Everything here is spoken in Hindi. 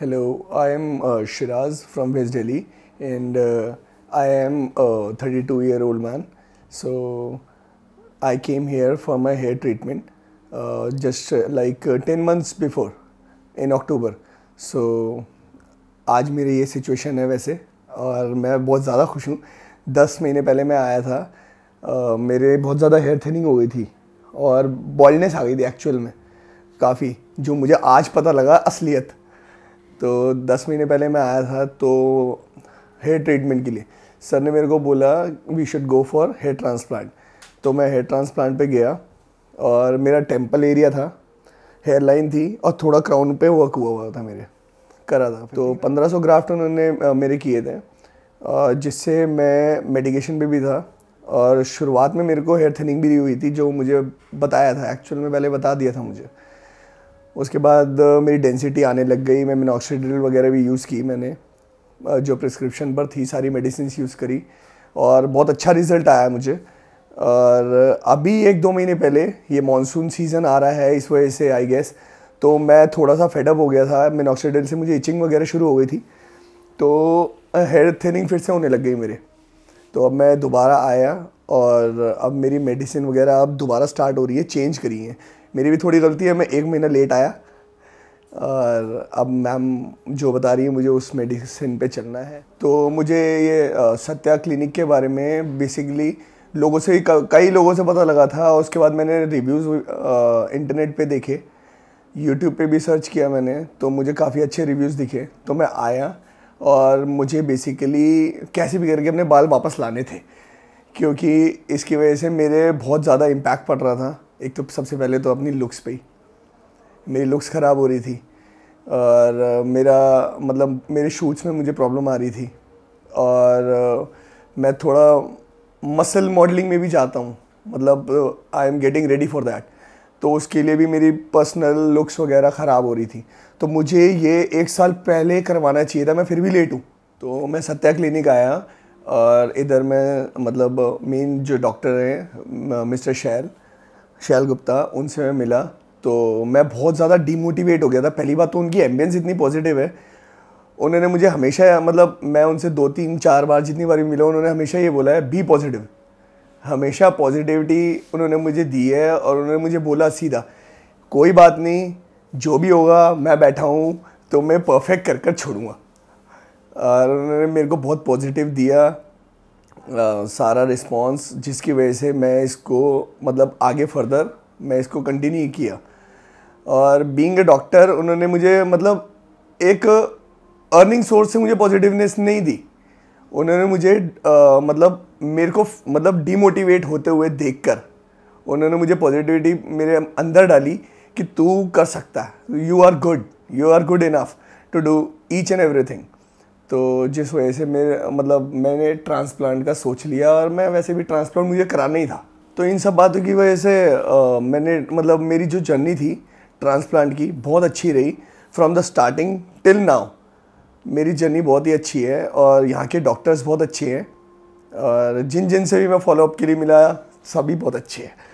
Hello, I am uh, Shiraz from West Delhi and uh, I am a 32 year old man. So I came here for my hair treatment uh, just like 10 months before in October. So आज मेरी ये सिचुएशन है वैसे और मैं बहुत ज़्यादा खुश हूँ दस महीने पहले मैं आया था मेरे बहुत ज़्यादा हेयर थिनिंग हो गई थी और बॉल्डनेस आ गई थी एक्चुअल में काफ़ी जो मुझे आज पता लगा असलियत तो दस महीने पहले मैं आया था तो हेयर ट्रीटमेंट के लिए सर ने मेरे को बोला we should go for hair transplant तो मैं हेयर ट्रांसप्लांट पे गया और मेरा टेम्पल एरिया था हेयर लाइन थी और थोड़ा क्राउन पे वर्क हुआ हुआ था मेरे करा था तो 1500 ग्राफ्ट उन्होंने मेरे किए थे जिससे मैं मेडिकेशन पे भी था और शुरुआत में मेरे को हेयर थिनिंग भी हुई थी जो मुझे बताया था एक्चुअल में पहले बता दिया था मुझे उसके बाद मेरी डेंसिटी आने लग गई मैं मिनोक्सीडिल वगैरह भी यूज़ की मैंने जो प्रिस्क्रिप्शन पर थी सारी मेडिसिन यूज़ करी और बहुत अच्छा रिज़ल्ट आया मुझे और अभी एक दो महीने पहले ये मानसून सीज़न आ रहा है इस वजह से आई गेस तो मैं थोड़ा सा फेडअप हो गया था मिनोक्सीडिल से मुझे इचिंग वगैरह शुरू हो गई थी तो हेयर थिनिंग फिर से होने लग गई मेरे तो अब मैं दोबारा आया और अब मेरी मेडिसिन वगैरह अब दोबारा स्टार्ट हो रही है चेंज करी है मेरी भी थोड़ी गलती है मैं एक महीना लेट आया और अब मैम जो बता रही है मुझे उस मेडिसिन पे चलना है तो मुझे ये सत्या क्लिनिक के बारे में बेसिकली लोगों से कई लोगों से पता लगा था उसके बाद मैंने रिव्यूज़ इंटरनेट पे देखे यूट्यूब पे भी सर्च किया मैंने तो मुझे काफ़ी अच्छे रिव्यूज़ दिखे तो मैं आया और मुझे बेसिकली कैसे भी करके अपने बाल वापस लाने थे क्योंकि इसकी वजह से मेरे बहुत ज़्यादा इम्पैक्ट पड़ रहा था एक तो सबसे पहले तो अपनी लुक्स पे ही मेरी लुक्स ख़राब हो रही थी और मेरा मतलब मेरे शूट्स में मुझे प्रॉब्लम आ रही थी और मैं थोड़ा मसल मॉडलिंग में भी जाता हूँ मतलब I am getting ready for that तो उसके लिए भी मेरी पर्सनल लुक्स वगैरह ख़राब हो रही थी तो मुझे ये एक साल पहले करवाना चाहिए था मैं फिर भी लेट हूँ तो मैं सत्या क्लिनिक आया और इधर मैं मतलब मेन जो डॉक्टर हैं मिस्टर शैल शैल गुप्ता उनसे मैं मिला तो मैं बहुत ज़्यादा डीमोटिवेट हो गया था पहली बात तो उनकी एम्बियंस इतनी पॉजिटिव है उन्होंने मुझे हमेशा मतलब मैं उनसे दो तीन चार बार जितनी बार भी मिला उन्होंने हमेशा ये बोला है बी पॉजिटिव हमेशा पॉजिटिविटी उन्होंने मुझे दी है और उन्होंने मुझे बोला सीधा कोई बात नहीं जो भी होगा मैं बैठा हूँ तो मैं परफेक्ट कर कर छोड़ूंगा और उन्होंने मेरे को बहुत पॉजिटिव दिया सारा रिस्पांस जिसकी वजह से मैं इसको मतलब आगे फर्दर मैं इसको कंटिन्यू किया और बीइंग ए डॉक्टर उन्होंने मुझे मतलब एक अर्निंग सोर्स से मुझे पॉजिटिवनेस नहीं दी उन्होंने मुझे आ, मतलब मेरे को मतलब डीमोटिवेट होते हुए देखकर उन्होंने मुझे पॉजिटिविटी मेरे अंदर डाली कि तू कर सकता है you are good you are good enough to do each and everything तो जिस वजह से मेरे मतलब मैंने ट्रांसप्लांट का सोच लिया और मैं वैसे भी ट्रांसप्लांट मुझे कराना ही था तो इन सब बातों की वजह से मैंने मतलब मेरी जो जर्नी थी ट्रांसप्लांट की बहुत अच्छी रही from the starting till now मेरी जर्नी बहुत ही अच्छी है और यहाँ के डॉक्टर्स बहुत अच्छे हैं और जिन जिन से भी मैं फॉलोअप के लिए मिला सभी बहुत अच्छे हैं